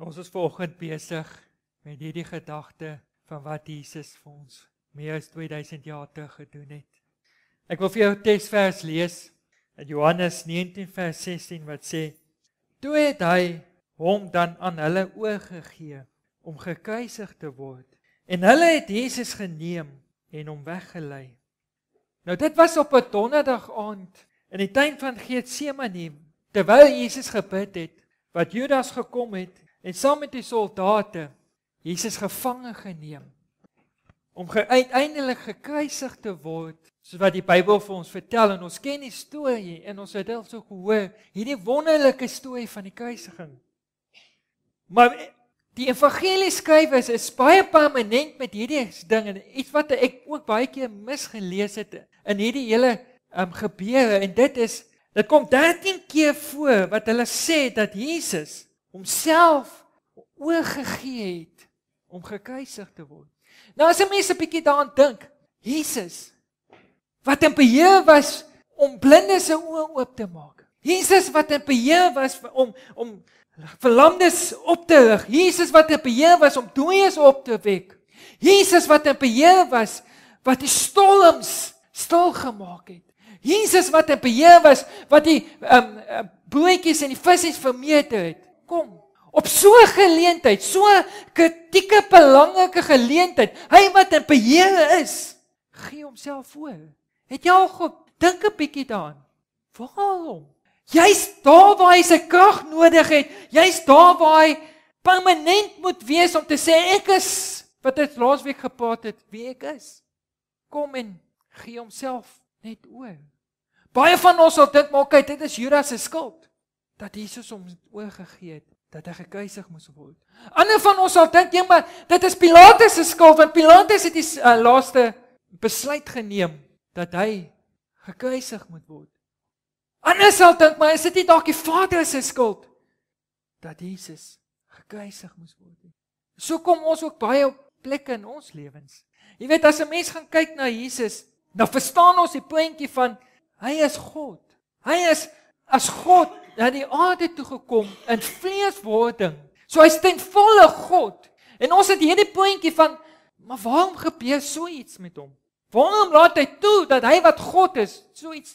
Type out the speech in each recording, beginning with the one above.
Ons is vanoggend besig met hierdie gedagte van wat Jesus vir ons meer as 2000 jaar te gedoen het. Ek wil vir jou 'n teksvers lees uit Johannes 19:16 wat sê: "Toe het hy hom dan aan hulle oorgegee om gekruisig te word en hulle het Jesus geneem en hom weggelei." Nou dit was op 'n donderdag aand in die tuin van Getsemane terwyl Jesus gebid het wat Judas gekom het en saam met die soldate Jesus gevange geneem om uiteindelik gekruisig te word soos wat die Bybel vir ons vertel en ons ken die storie en ons het dit al so gehoor hierdie wonderlike storie van die kruisiging maar eh, die evangelie skrywers is baie permanent met hierdie ding en iets wat ek ook baie keer misgelees het in hierdie hele um, gebeure en dit is dit kom 13 keer voor wat hulle sê dat Jesus homself oorgegee het om gekruisig te word. Nou as 'n mens 'n bietjie daaraan dink, Jesus wat in beheer was om blindes se oë oop te maak. Jesus wat in beheer was om om verlamdes op te rig. Jesus wat in beheer was om dooies op te wek. Jesus wat in beheer was wat die storms stil gemaak het. Jesus wat in beheer was wat die ehm um, broodjies en die visse vermeerder het kom. Op so 'n geleentheid, so kritieke belangrike geleentheid, hy wat in beheer is, gee homself voor. Het jy al gedink 'n bietjie daaraan? Waarom? Jy's daar waar hy sy krag nodig het. Jy's daar waar hy permanent moet wees om te sê ek is wat ons laasweek gepraat het wie ek is. Kom en gee homself net oor. Baie van ons sal dink maar okay, dit is Judas se skuld dat Jesus hom oorgegee het dat hy gekruisig moes word. Ander van ons sal dink, "Ja, maar dit is Pilatus se skuld want Pilatus het die uh, laaste besluit geneem dat hy gekruisig moet word." Ander sal dink, "Maar is dit nie dalk die Vader se skuld dat Jesus gekruisig moes word nie?" So kom ons ook baie op plekke in ons lewens. Jy weet as 'n mens gaan kyk na Jesus, dan verstaan ons die prentjie van hy is God. Hy is as God na die aarde toe gekom in vleeswording. So hy's ten volle God. En ons het hierdie poentjie van maar waarom gebeur so iets met hom? Waarom laat hy toe dat hy wat God is so iets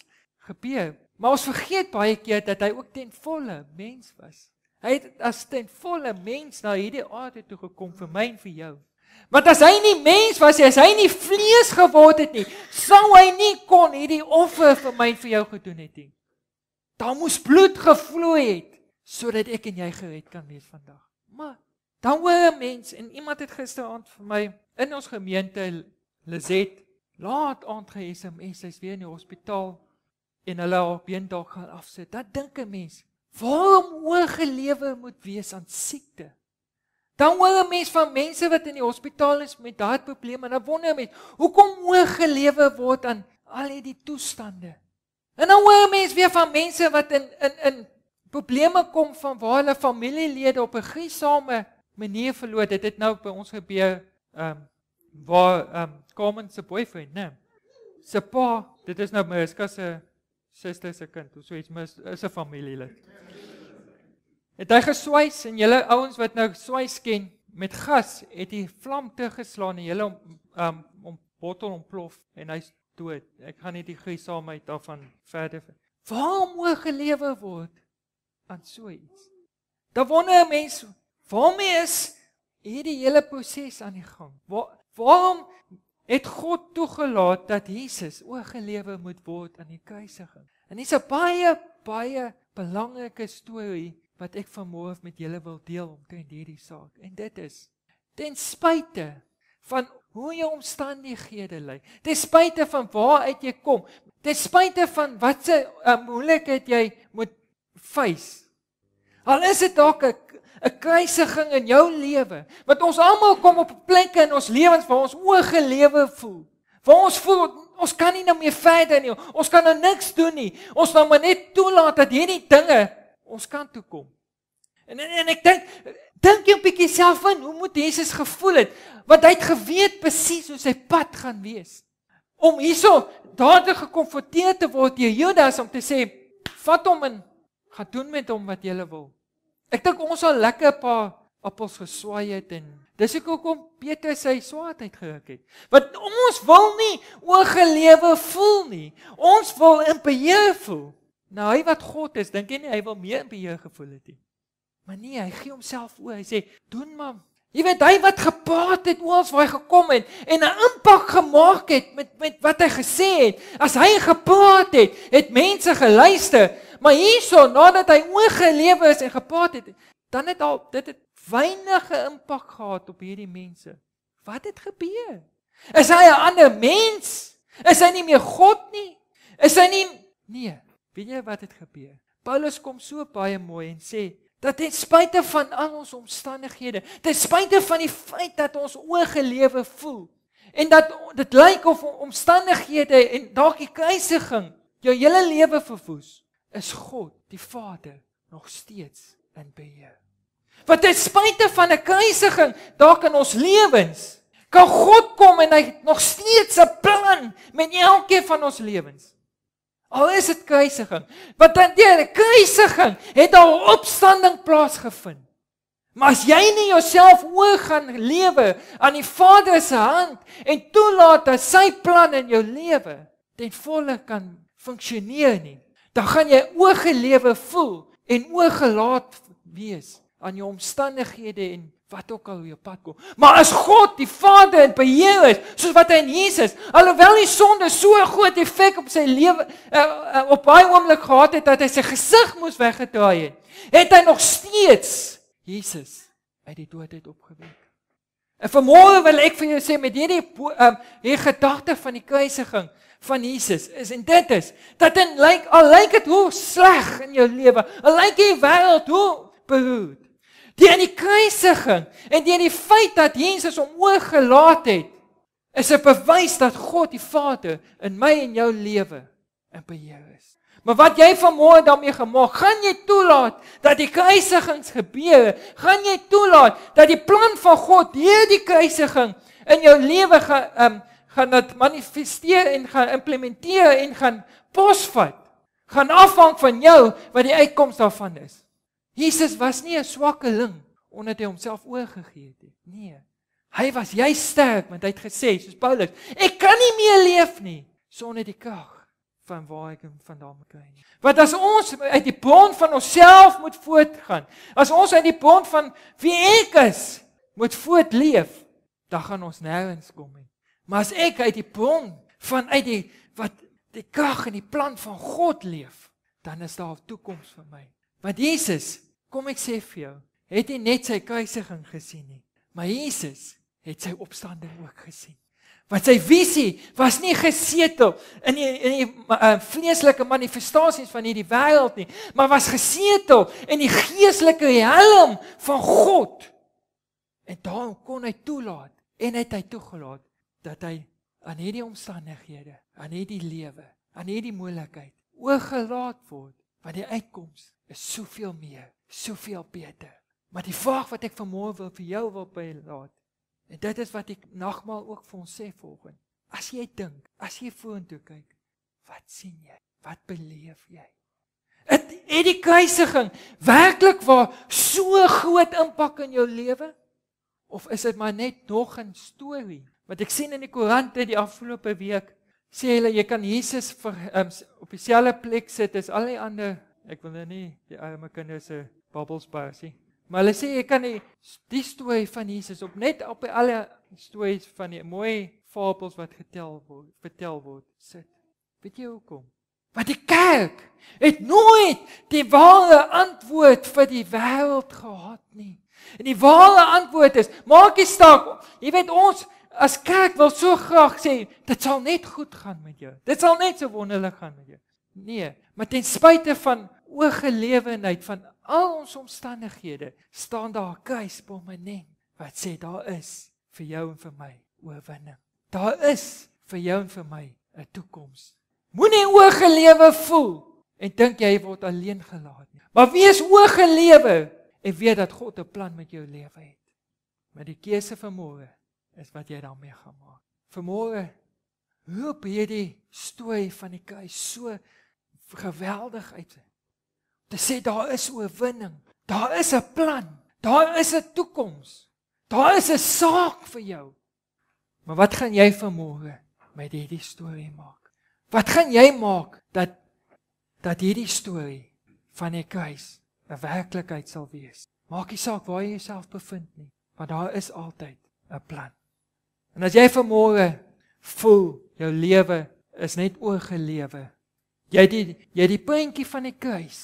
gebeur? Maar ons vergeet baie keer dat hy ook ten volle mens was. Hy het as ten volle mens na hierdie aarde toe gekom vir my en vir jou. Want as hy nie mens was nie, as hy nie vlees geword het nie, sou hy nie kon hierdie offer vir my en vir jou gedoen het nie. He. Daar moes bloed gevloei het sodat ek en jy gered kan wees vandag. Maar dan hoor 'n mens en iemand het gisteraand vir my in ons gemeente Lazet laat aand ge SMS, sy's weer in die hospitaal en hulle haar been dalk gaan afsit. Dan dink 'n mens, waarom hoe gelewe moet wees aan siekte? Dan hoor 'n mens van mense wat in die hospitaal is met daai probleme en dan wonder 'n mens, hoekom hoe gelewe word aan al hierdie toestande? En dan nou hoor mens weer van mense wat in in in probleme kom van waar hulle familielede op 'n gruisame manier verloor. Dit het nou by ons gebeur ehm um, waar ehm um, Carmen se boyfriend, né? Se pa, dit is nou Mariska se suster se kind. Hoe sou iets mis is 'n familielid. Het hy geswys en julle ouens wat nou swys ken met gas, het hy vlam te geslaan en hulle ehm um, om bottel ontplof en hy's dood. Ek gaan nie die gesaamheid daarvan verder. Waar moe gelewe word aan so iets. Daar wonder 'n mens, waarom is hierdie hele proses aan die gang? Waar waarom het God toegelaat dat Jesus oorgelewe moet word aan die kruisiging? En dis 'n baie baie belangrike storie wat ek vanmôre met julle wil deel omtrent hierdie saak. En dit is ten spyte van hoe jou omstandighede lyk, ten spyte van waar uit jy kom, ten spyte van watse eh, moeilikheid jy moet face. Al is dit dalk 'n 'n kruisiging in jou lewe, want ons almal kom op 'n plek in ons lewens waar ons oorgelewe voel, waar ons voel ons kan nie nou meer verder nie, ons kan nou niks doen nie. Ons nou maar net toelaat dat hierdie dinge ons kan toe kom. En en, en ek dink dink jou 'n bietjie self in, hoe moet Jesus gevoel het? Want hy het geweet presies hoe sy pad gaan wees. Om hierso dadelik gekonfronteer te word deur Judas om te sê, "Vat hom in. Gaan doen met hom wat jy wil." Ek dink ons sal lekker 'n paar appels geswaai het en dis ek hoekom Petrus sy swaad uitgeruk het. Want ons wil nie oorgelewe voel nie. Ons wil in beheer voel. Nou hy wat God is, dink jy nie hy wil meer in beheer gevoel het nie? Maar nee, hy gee homself oor. Hy sê, "Doen maar. Jy weet hy wat gepaat het oor as hy gekom het en 'n impak gemaak het met met wat hy gesê het. As hy gepraat het, het mense geluister. Maar hierso, nadat hy oorgelewe is en gepraat het, dan het al dit het wynige impak gehad op hierdie mense. Wat het gebeur? Is hy 'n ander mens? Is hy nie meer God nie? Is hy nie Nee, weet jy wat het gebeur? Paulus kom so baie mooi en sê dat ten spyte van al ons omstandighede, ten spyte van die feit dat ons oorgelewe voel en dat dit lyk of omstandighede en dalk die kruisiging jou hele lewe verwoes, is God, die Vader, nog steeds in beheer. Want ten spyte van 'n kruisiging dalk in ons lewens, kan God kom en hy nog steeds 'n plan met elkeen van ons lewens. Al is dit kruisiging. Want dan deur die kruisiging het al opstanding plaasgevind. Maar as jy nie jouself oor gaan lewe aan die Vader se hand en toelaat dat sy plan in jou lewe ten volle kan funksioneer nie, dan gaan jy oorgelewe voel en oorgelaat wees aan jou omstandighede en wat ook al op jou pad kom. Maar as God die Vader in beheer is, soos wat hy in Jesus, alhoewel die sonde so 'n groot effek op sy lewe uh, uh, op baie oomblik gehad het dat hy sy gesig moes weggedraai het, het hy nog steeds Jesus uit die dood uit opgewek. En vanmôre wil ek vir jou sê met hierdie um, ehm, hier gedagte van die kruisiging van Jesus is en dit is dat en lyk like, al lyk like dit hoe sleg in jou lewe, al lyk like die wêreld hoe behoed deur die kruisiging en deur die feit dat Jesus hom oorgelaat het, is 'n bewys dat God die Vader in my en jou lewe in beheer is. Maar wat jy vanmôre daarmee gemaak, gaan jy toelaat dat die kruisigings gebeur? Gaan jy toelaat dat die plan van God deur die kruisiging in jou lewe gaan um, ehm, gaan dit manifesteer en gaan implementeer en gaan posvat? Gaan afhang van jou wat die uitkoms daarvan is. Jesus was nie 'n swakeling omdat hy homself oorgegee het nie. Nee. Hy was jy sterk want hy het gesê soos Paulus, ek kan nie meer leef nie sonder die krag van waar ek hom vandaan kry nie. Wat as ons uit die bond van onsself moet voortgaan? As ons uit die bond van wie ek is moet voortleef, dan gaan ons nêrens kom nie. Maar as ek uit die bond van uit die wat die krag en die plan van God leef, dan is daar 'n toekoms vir my. Want Jesus Kom ek sê vir jou, het hy net sy kruisiging gesien nie, maar Jesus het sy opstanding ook gesien. Want sy visie was nie gesetel in die in die uh, vleeslike manifestasies van hierdie wêreld nie, maar was gesetel in die geestelike helm van God. En daarom kon hy toelaat en het hy toegelaat dat hy aan hierdie omstandighede, aan hierdie lewe, aan hierdie moeilikheid oorgelaat word, want die uitkoms is soveel meer soveel beter. Maar die vraag wat ek vanmôre wil vir jou wil bylaat en dit is wat ek nagmaal ook vir ons sê volgende. As jy dink, as jy vorentoe kyk, wat sien jy? Wat beleef jy? Het het die kruisiging werklik waar so groot impak in jou lewe? Of is dit maar net nog 'n storie? Wat ek sien in die koerante die afgelope week sê hulle jy kan Jesus vir, um, ehm, op dieselfde plek sit as al die ander Ek wil nou nie die arme kinders se bubbles bars nie. Maar hulle sê ek kan nie die stoei van Jesus op net op die alle stoeis van die mooi fabels wat getel word, vertel word sit. Weet jy hoekom? Want die kerk het nooit die ware antwoord vir die wêreld gehad nie. En die ware antwoord is, maak nie saak. Jy weet ons as kerk wil so graag sê dit sal net goed gaan met jou. Dit sal net so wonderlik gaan met jou. Nee, maar ten spyte van oorgelewenheid van al ons omstandighede staan daar 'n keus permanent wat sê daar is vir jou en vir my oorwinning. Daar is vir jou en vir my 'n toekoms. Moenie oorgelewe voel en dink jy word alleen gelaat nie. Maar wees oorgelewe en weet dat God 'n plan met jou lewe het. Met die keuse van môre is wat jy daarmee gaan maak. Vir môre hoop hierdie stoei van die keuse so geweldig uit te sê daar is oorwinning. Daar is 'n plan. Daar is 'n toekoms. Daar is 'n saak vir jou. Maar wat gaan jy vermoë met hierdie storie maak? Wat gaan jy maak dat dat hierdie storie van die kruis 'n werklikheid sal wees? Maak nie saak waar jy jouself bevind nie, want daar is altyd 'n plan. En as jy vermoë voel jou lewe is net oorgelewe. Jy het die, jy het die prentjie van die kruis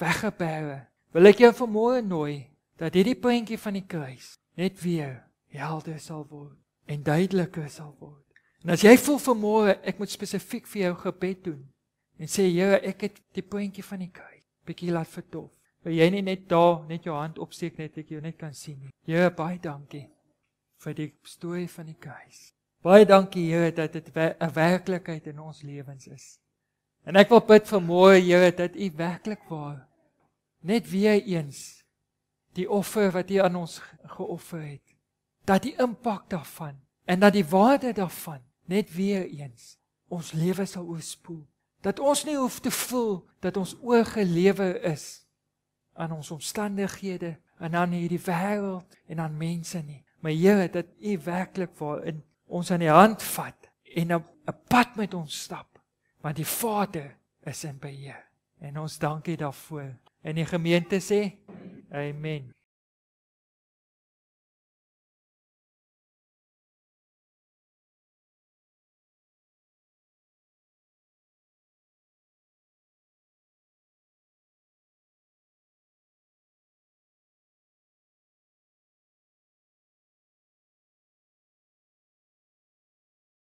weggebêre. Wil ek jou vanmôre nooi dat hierdie prentjie van die kruis net weer helder sal word en duideliker sal word. En as jy voel vanmôre ek moet spesifiek vir jou gebed doen en sê Here, ek het die prentjie van die kruis bietjie laat vertof. Wil jy nie net daar net jou hand opsteek net ek jou net kan sien nie. Here, baie dankie vir die storie van die kruis. Baie dankie Here dat dit 'n werklikheid in ons lewens is. En ek wil bid vir môre Here dat U werklik waar net weer eens die offer wat U aan ons geoffer het, dat die impak daarvan en dat die waarde daarvan net weer eens ons lewe sal oorspoel. Dat ons nie hoef te voel dat ons oorgelewe is aan ons omstandighede en aan hierdie wêreld en aan mense nie. Maar Here, dat U werklik waar in ons aan die hand vat en 'n pad met ons stap want die Vader is in beheer. En ons dankie daarvoor. En die gemeente sê amen.